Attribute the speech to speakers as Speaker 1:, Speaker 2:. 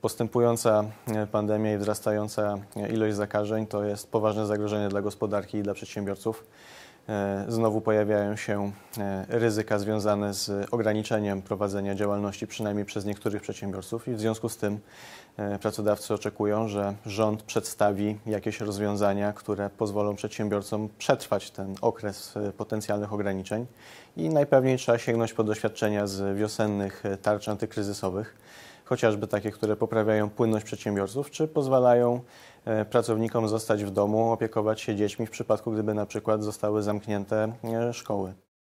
Speaker 1: Postępująca e, pandemia i wzrastająca e, ilość zakażeń to jest poważne zagrożenie dla gospodarki i dla przedsiębiorców. E, znowu pojawiają się ryzyka związane z ograniczeniem prowadzenia działalności, przynajmniej przez niektórych przedsiębiorców, i w związku z tym pracodawcy oczekują, że rząd przedstawi jakieś rozwiązania, które pozwolą przedsiębiorcom przetrwać ten okres potencjalnych ograniczeń i najpewniej trzeba sięgnąć po doświadczenia z wiosennych tarcz antykryzysowych chociażby takie, które poprawiają płynność przedsiębiorców, czy pozwalają e, pracownikom zostać w domu, opiekować się dziećmi w przypadku, gdyby na przykład zostały zamknięte e, szkoły.